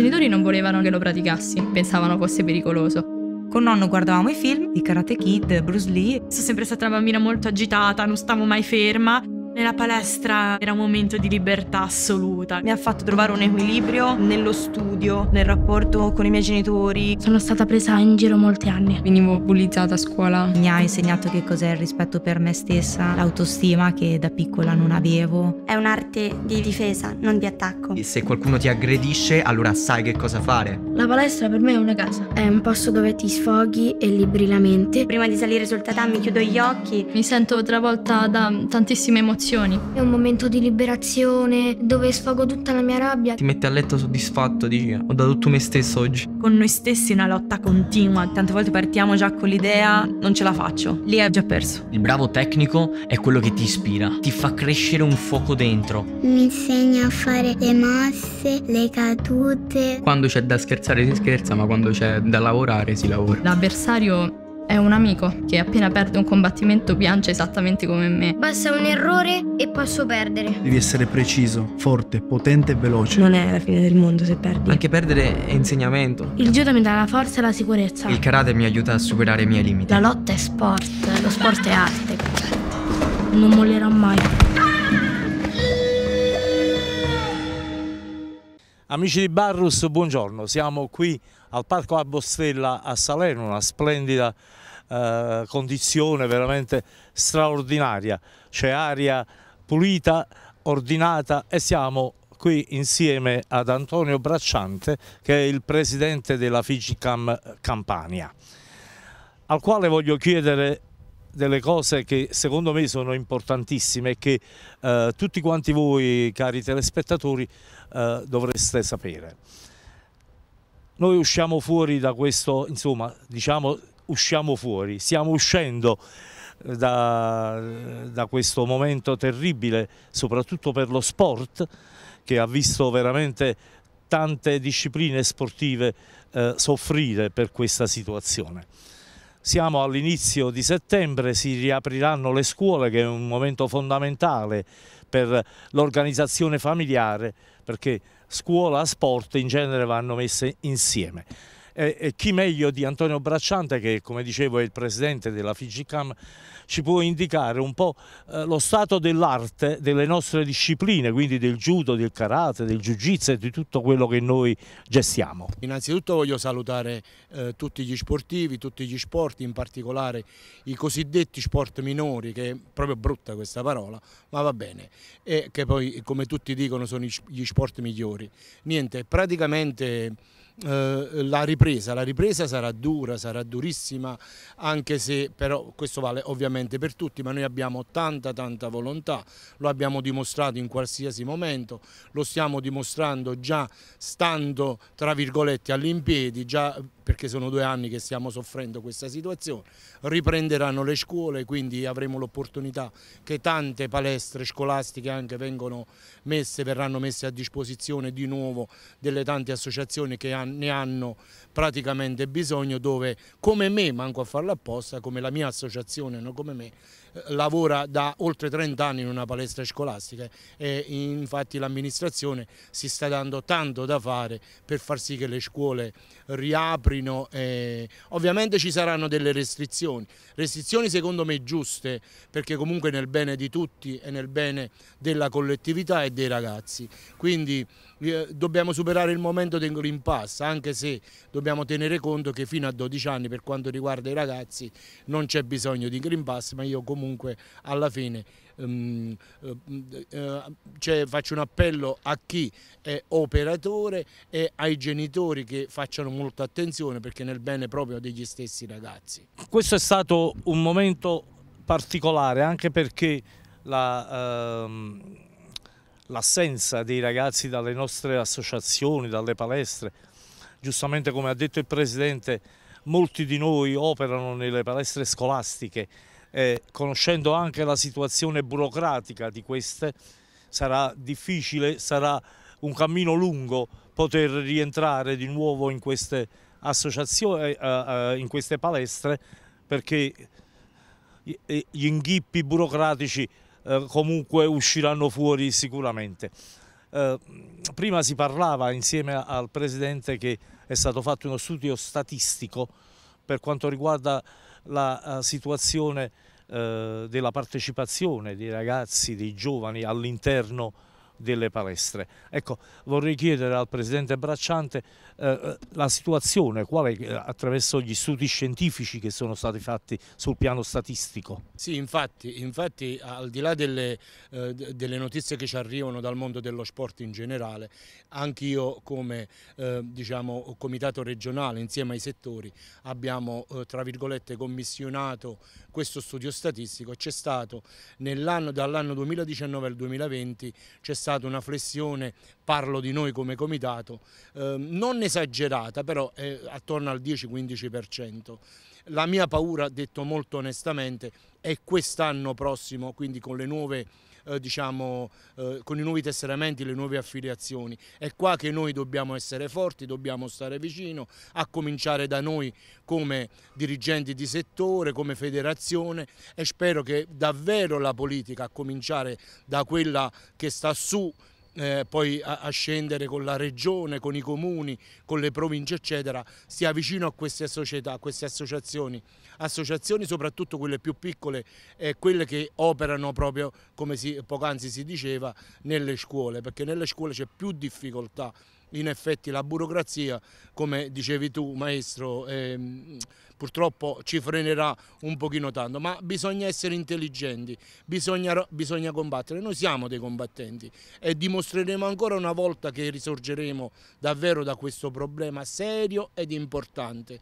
genitori non volevano che lo praticassi, pensavano fosse pericoloso. Con nonno guardavamo i film i Karate Kid, Bruce Lee. Sono sempre stata una bambina molto agitata, non stavo mai ferma. Nella palestra era un momento di libertà assoluta. Mi ha fatto trovare un equilibrio nello studio, nel rapporto con i miei genitori. Sono stata presa in giro molti anni. Venivo bullizzata a scuola. Mi ha insegnato che cos'è il rispetto per me stessa, l'autostima che da piccola non avevo. È un'arte di difesa, non di attacco. E se qualcuno ti aggredisce, allora sai che cosa fare. La palestra per me è una casa. È un posto dove ti sfoghi e liberi la mente. Prima di salire sul tatami chiudo gli occhi. Mi sento travolta da tantissime emozioni emozioni. È un momento di liberazione dove sfogo tutta la mia rabbia. Ti metti a letto soddisfatto, dici ho dato tutto me stesso oggi. Con noi stessi è una lotta continua, tante volte partiamo già con l'idea non ce la faccio, lì hai già perso. Il bravo tecnico è quello che ti ispira, ti fa crescere un fuoco dentro. Mi insegna a fare le mosse, le cadute. Quando c'è da scherzare si scherza, ma quando c'è da lavorare si lavora. L'avversario è un amico che appena perde un combattimento piange esattamente come me. Basta un errore e posso perdere. Devi essere preciso, forte, potente e veloce. Non è la fine del mondo se perdi. Anche perdere è insegnamento. Il judo mi dà la forza e la sicurezza. Il karate mi aiuta a superare i miei limiti. La lotta è sport, lo sport è arte. Non mollerò mai. Amici di Barrus, buongiorno. Siamo qui al Parco Abostella a Salerno, una splendida eh, condizione veramente straordinaria. C'è aria pulita, ordinata e siamo qui insieme ad Antonio Bracciante che è il presidente della Figicam Campania al quale voglio chiedere delle cose che secondo me sono importantissime e che eh, tutti quanti voi, cari telespettatori, eh, dovreste sapere. Noi usciamo fuori da questo, insomma, diciamo usciamo fuori, stiamo uscendo eh, da, da questo momento terribile, soprattutto per lo sport, che ha visto veramente tante discipline sportive eh, soffrire per questa situazione. Siamo all'inizio di settembre, si riapriranno le scuole che è un momento fondamentale per l'organizzazione familiare perché scuola e sport in genere vanno messe insieme. E, eh, e eh, chi meglio di Antonio Bracciante, che come dicevo è il presidente della Figicam, ci può indicare un po' eh, lo stato dell'arte delle nostre discipline, quindi del judo, del karate, del jiu-jitsu e di tutto quello che noi gestiamo. Innanzitutto voglio salutare eh, tutti gli sportivi, tutti gli sport, in particolare i cosiddetti sport minori, che è proprio brutta questa parola, ma va bene, e che poi come tutti dicono sono gli sport migliori. Niente, praticamente eh, la ripresa, la ripresa sarà dura, sarà durissima anche se però questo vale ovviamente per tutti ma noi abbiamo tanta tanta volontà, lo abbiamo dimostrato in qualsiasi momento, lo stiamo dimostrando già stando tra virgolette all'impiedi, già perché sono due anni che stiamo soffrendo questa situazione, riprenderanno le scuole, quindi avremo l'opportunità che tante palestre scolastiche anche vengono messe, verranno messe a disposizione di nuovo delle tante associazioni che ne hanno praticamente bisogno, dove come me, manco a farlo apposta, come la mia associazione, non come me, lavora da oltre 30 anni in una palestra scolastica e infatti l'amministrazione si sta dando tanto da fare per far sì che le scuole riaprino. ovviamente ci saranno delle restrizioni, restrizioni secondo me giuste perché comunque nel bene di tutti e nel bene della collettività e dei ragazzi. Quindi eh, dobbiamo superare il momento dell'impasse anche se dobbiamo tenere conto che fino a 12 anni per quanto riguarda i ragazzi non c'è bisogno di Green Pass ma io comunque comunque alla fine um, eh, cioè faccio un appello a chi è operatore e ai genitori che facciano molta attenzione perché nel bene proprio degli stessi ragazzi. Questo è stato un momento particolare anche perché la... Ehm l'assenza dei ragazzi dalle nostre associazioni, dalle palestre. Giustamente come ha detto il Presidente, molti di noi operano nelle palestre scolastiche eh, conoscendo anche la situazione burocratica di queste, sarà difficile, sarà un cammino lungo poter rientrare di nuovo in queste associazioni, eh, eh, eh, in queste palestre, perché eh, gli inghippi burocratici eh, comunque usciranno fuori sicuramente. Eh, prima si parlava insieme al Presidente che è stato fatto uno studio statistico per quanto riguarda la eh, situazione eh, della partecipazione dei ragazzi, dei giovani all'interno delle palestre. Ecco, vorrei chiedere al Presidente Bracciante eh, eh la situazione, quale eh, attraverso gli studi scientifici che sono stati fatti sul piano statistico. Sì, infatti, infatti al di là delle, eh, delle, notizie che ci arrivano dal mondo dello sport in generale, anch'io come eh, diciamo, comitato regionale insieme ai settori abbiamo eh, tra virgolette commissionato questo studio statistico e c'è stato dall'anno 2019 al 2020 c'è stato stata una flessione, parlo di noi come comitato, eh, non esagerata, però è eh, attorno al 10-15%. La mia paura, detto molto onestamente, è quest'anno prossimo, quindi con le nuove eh, diciamo, eh, con i nuovi tesseramenti, le nuove affiliazioni. È qua che noi dobbiamo essere forti, dobbiamo stare vicino, a cominciare da noi come dirigenti di settore, come federazione e spero che davvero la politica, a cominciare da quella che sta su eh, poi a, a, scendere con la regione, con i comuni, con le province eccetera, stia vicino a queste società, a queste associazioni, associazioni soprattutto quelle più piccole e eh, quelle che operano proprio come poc'anzi si diceva nelle scuole, perché nelle scuole c'è più difficoltà in effetti la burocrazia, come dicevi tu maestro, ehm, purtroppo ci frenerà un pochino tanto, ma bisogna essere intelligenti, bisogna, bisogna combattere, noi siamo dei combattenti e dimostreremo ancora una volta che risorgeremo davvero da questo problema serio ed importante.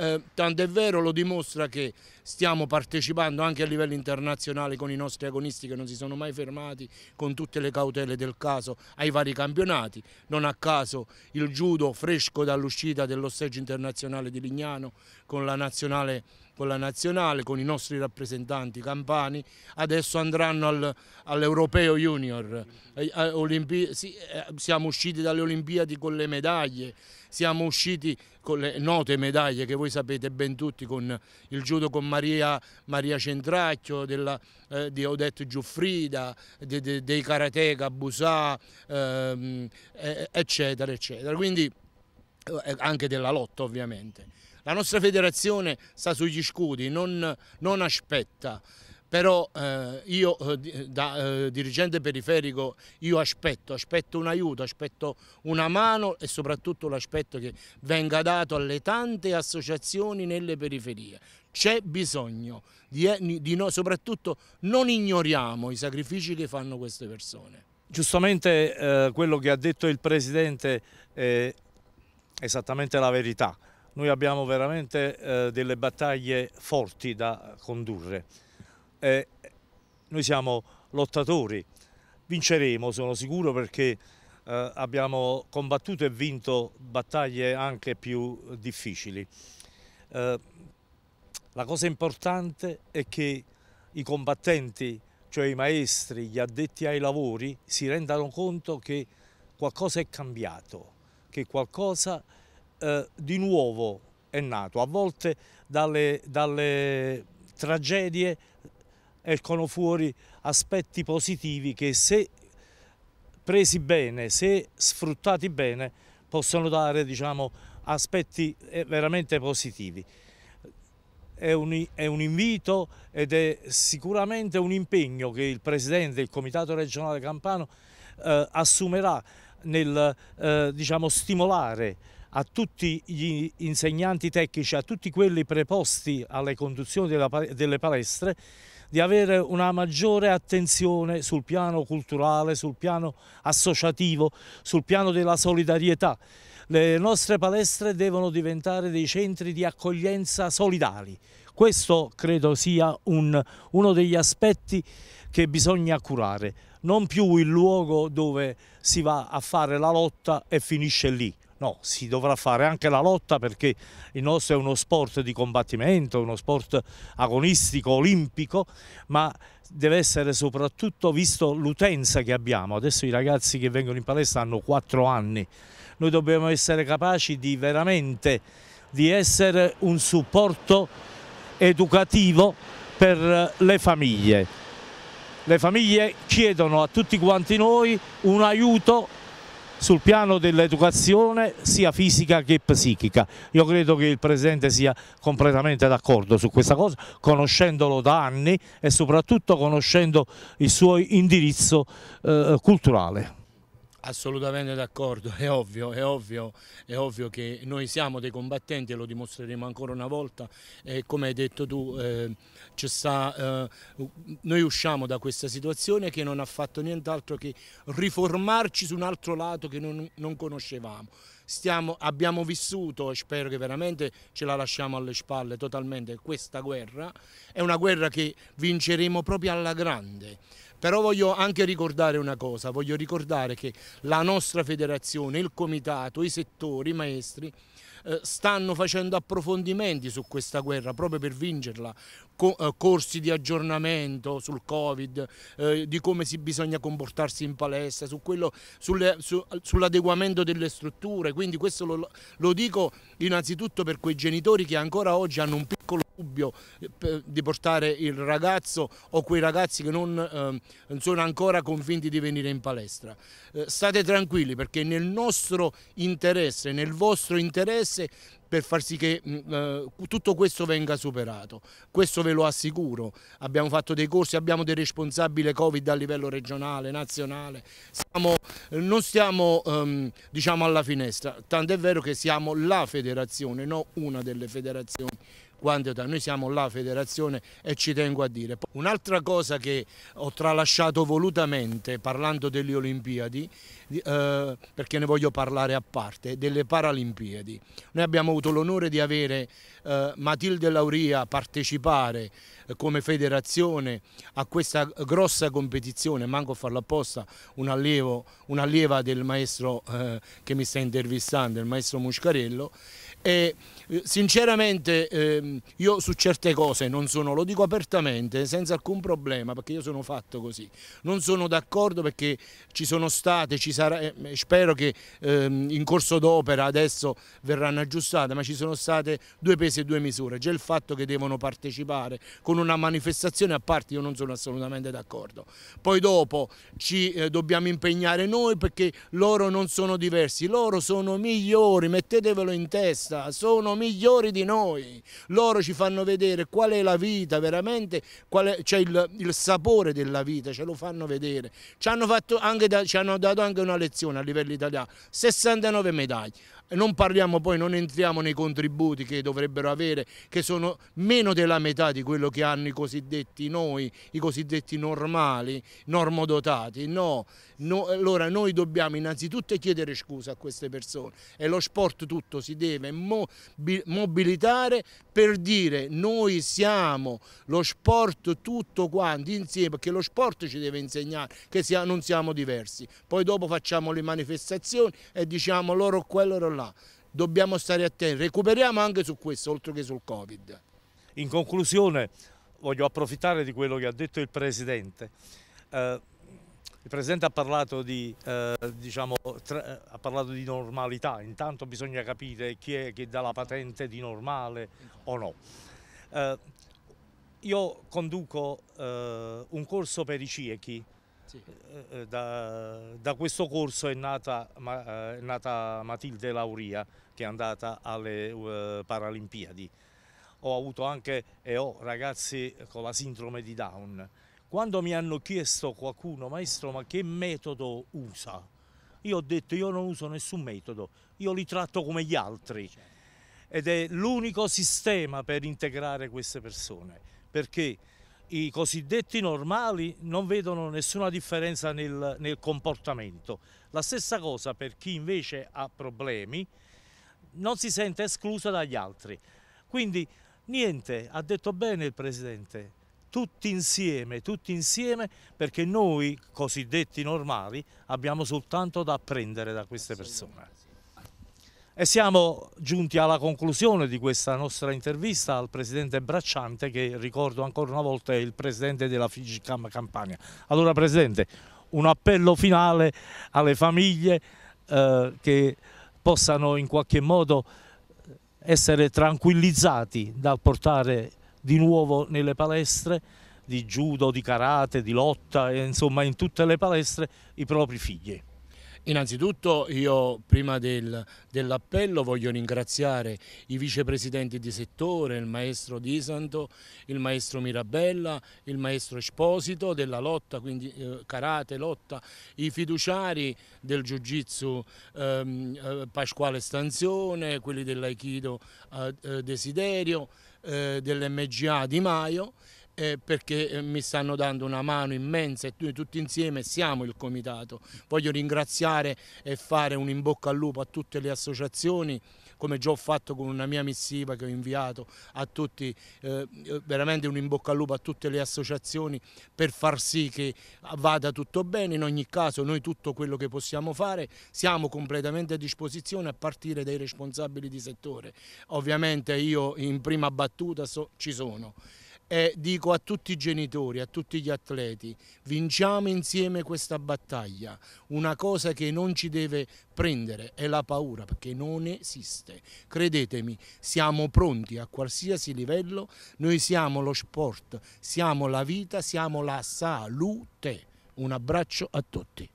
Eh, tanto è vero, lo dimostra che stiamo partecipando anche a livello internazionale con i nostri agonisti che non si sono mai fermati con tutte le cautele del caso ai vari campionati. Non a caso il judo fresco dall'uscita dello stage internazionale di Lignano con la nazionale, con la nazionale, con i nostri rappresentanti campani, adesso andranno al, all'Europeo Junior, eh, eh, Olimpi sì, eh, siamo usciti dalle Olimpiadi con le medaglie, siamo usciti con le note medaglie che voi sapete ben tutti con il judo con Maria, Maria Centracchio, della, eh, di Odette Giuffrida, de, de, dei Karateka, Busà, ehm, eccetera, eccetera. Quindi anche della lotta ovviamente. La nostra federazione sta sugli scudi, non, non aspetta però eh, io eh, da eh, dirigente periferico io aspetto, aspetto un aiuto, aspetto una mano e soprattutto l'aspetto che venga dato alle tante associazioni nelle periferie. C'è bisogno, di, eh, di no, soprattutto non ignoriamo i sacrifici che fanno queste persone. Giustamente eh, quello che ha detto il Presidente è esattamente la verità. Noi abbiamo veramente eh, delle battaglie forti da condurre. Eh, noi siamo lottatori, vinceremo sono sicuro perché eh, abbiamo combattuto e vinto battaglie anche più difficili. Eh, la cosa importante è che i combattenti, cioè i maestri, gli addetti ai lavori, si rendano conto che qualcosa è cambiato, che qualcosa è eh, di nuovo è nato, a volte dalle, dalle tragedie escono fuori aspetti positivi che se presi bene, se sfruttati bene, possono dare diciamo, aspetti eh, veramente positivi. È un, è un, invito ed è sicuramente un impegno che il Presidente del Comitato regionale campano eh, assumerà nel eh, diciamo, stimolare a tutti gli insegnanti tecnici, a tutti quelli preposti alle conduzioni della, delle palestre, di avere una maggiore attenzione sul piano culturale, sul piano associativo, sul piano della solidarietà. Le nostre palestre devono diventare dei centri di accoglienza solidali. Questo credo sia un, uno degli aspetti che bisogna curare, non più il luogo dove si va a fare la lotta e finisce lì. No, si dovrà fare anche la lotta perché il nostro è uno sport di combattimento, uno sport agonistico, olimpico, ma deve essere soprattutto visto l'utenza che abbiamo. Adesso i ragazzi che vengono in palestra hanno 4 anni. Noi dobbiamo essere capaci di veramente di essere un supporto educativo per le famiglie. Le famiglie chiedono a tutti quanti noi un aiuto sul piano dell'educazione sia fisica che psichica. Io credo che il Presidente sia completamente d'accordo su questa cosa, conoscendolo da anni e soprattutto conoscendo il suo indirizzo eh, culturale. Assolutamente d'accordo, è ovvio, è ovvio, è ovvio che noi siamo dei combattenti e lo dimostreremo ancora una volta e come hai detto tu eh, sta, eh, noi usciamo da questa situazione che non ha fatto nient'altro che riformarci su un altro lato che non, non conoscevamo. Stiamo, abbiamo vissuto e spero che veramente ce la lasciamo alle spalle totalmente questa guerra, è una guerra che vinceremo proprio alla grande però voglio anche ricordare una cosa, voglio ricordare che la nostra federazione, il comitato, i settori, i maestri eh, stanno facendo approfondimenti su questa guerra proprio per vincerla, eh, corsi di aggiornamento sul Covid, eh, di come si bisogna comportarsi in palestra, su su, sull'adeguamento delle strutture, quindi questo lo, lo dico innanzitutto per quei genitori che ancora oggi hanno un piccolo dubbio eh, di portare il ragazzo o quei ragazzi che non eh, sono ancora convinti di venire in palestra. Eh, state tranquilli perché nel nostro interesse, nel vostro interesse per far sì che mm, eh, tutto questo venga superato. Questo ve lo assicuro. Abbiamo fatto dei corsi, abbiamo dei responsabili Covid a livello regionale, nazionale. Siamo, eh, non stiamo ehm, diciamo alla finestra, tant'è vero che siamo la federazione, non una delle federazioni quando noi siamo la federazione e ci tengo a dire. Un'altra cosa che ho tralasciato volutamente parlando delle Olimpiadi, eh, perché ne voglio parlare a parte, delle Paralimpiadi. Noi abbiamo avuto l'onore di avere eh, Matilde Lauria partecipare eh, come federazione a questa grossa competizione, manco a farlo apposta, un allievo, un'allieva del maestro eh, che mi sta intervistando, il maestro Muscarello, e sinceramente ehm, io su certe cose non sono, lo dico apertamente, senza alcun problema, perché io sono fatto così. Non sono d'accordo perché ci sono state, ci sarà, eh, spero che ehm, in corso d'opera adesso verranno aggiustate, ma ci sono state due pesi e due misure. Già il fatto che devono partecipare con una manifestazione a parte io non sono assolutamente d'accordo. Poi dopo ci eh, dobbiamo impegnare noi perché loro non sono diversi, loro sono migliori, mettetevelo in testa basta, sono migliori di noi, loro ci fanno vedere qual è la vita veramente, c'è cioè il, il, sapore della vita, ce lo fanno vedere, ci hanno, da, ci hanno dato anche una lezione a livello italiano, 69 medaglie non parliamo poi, non entriamo nei contributi che dovrebbero avere, che sono meno della metà di quello che hanno i cosiddetti noi, i cosiddetti normali, normodotati, no. no allora noi dobbiamo innanzitutto chiedere scusa a queste persone e lo sport tutto si deve mobilitare per dire noi siamo lo sport tutto quanti insieme, perché lo sport ci deve insegnare che non siamo diversi. Poi dopo facciamo le manifestazioni e diciamo loro quello, loro là. Dobbiamo stare attenti, recuperiamo anche su questo, oltre che sul Covid. In conclusione voglio approfittare di quello che ha detto il Presidente. Eh, il Presidente ha parlato di, eh, diciamo, tra, eh, ha parlato di normalità, intanto bisogna capire chi è che dà la patente di normale o no. Eh, io conduco eh, un corso per i ciechi sì. Eh, eh, da, da, questo corso è nata, eh, è nata, Matilde Lauria che è andata alle uh, Paralimpiadi. Ho avuto anche e ho ragazzi con la sindrome di Down. Quando mi hanno chiesto qualcuno, maestro, ma che metodo usa? Io ho detto, io non uso nessun metodo, io li tratto come gli altri. Certo. Ed è l'unico sistema per integrare queste persone, perché i cosiddetti normali non vedono nessuna differenza nel, nel, comportamento. La stessa cosa per chi invece ha problemi non si sente esclusa dagli altri. Quindi niente, ha detto bene il Presidente, tutti insieme, tutti insieme perché noi cosiddetti normali abbiamo soltanto da apprendere da queste persone. E siamo giunti alla conclusione di questa nostra intervista al Presidente Bracciante che ricordo ancora una volta è il Presidente della Figicam Campania. Allora Presidente, un appello finale alle famiglie eh, che possano in qualche modo eh, essere tranquillizzati dal portare di nuovo nelle palestre di judo, di karate, di lotta, insomma in tutte le palestre i propri figli. Innanzitutto io prima del, dell'appello voglio ringraziare i vicepresidenti di settore, il maestro Di Santo, il maestro Mirabella, il maestro Esposito della lotta, quindi eh, karate, lotta, i fiduciari del Jiu-Jitsu ehm, eh, Pasquale Stanzione, quelli dell'Aikido eh, eh Desiderio, eh, dell'MGA Di Maio eh, perché eh, mi stanno dando una mano immensa e noi tutti insieme siamo il comitato. Voglio ringraziare e fare un in bocca al lupo a tutte le associazioni come già ho fatto con una mia missiva che ho inviato a tutti, eh, eh, veramente un in bocca al lupo a tutte le associazioni per far sì che vada tutto bene, in ogni caso noi tutto quello che possiamo fare siamo completamente a disposizione a partire dai responsabili di settore, ovviamente io in prima battuta so, ci sono e dico a tutti i genitori, a tutti gli atleti, vinciamo insieme questa battaglia. Una cosa che non ci deve prendere è la paura, perché non esiste. Credetemi, siamo pronti a qualsiasi livello, noi siamo lo sport, siamo la vita, siamo la salute. Un abbraccio a tutti.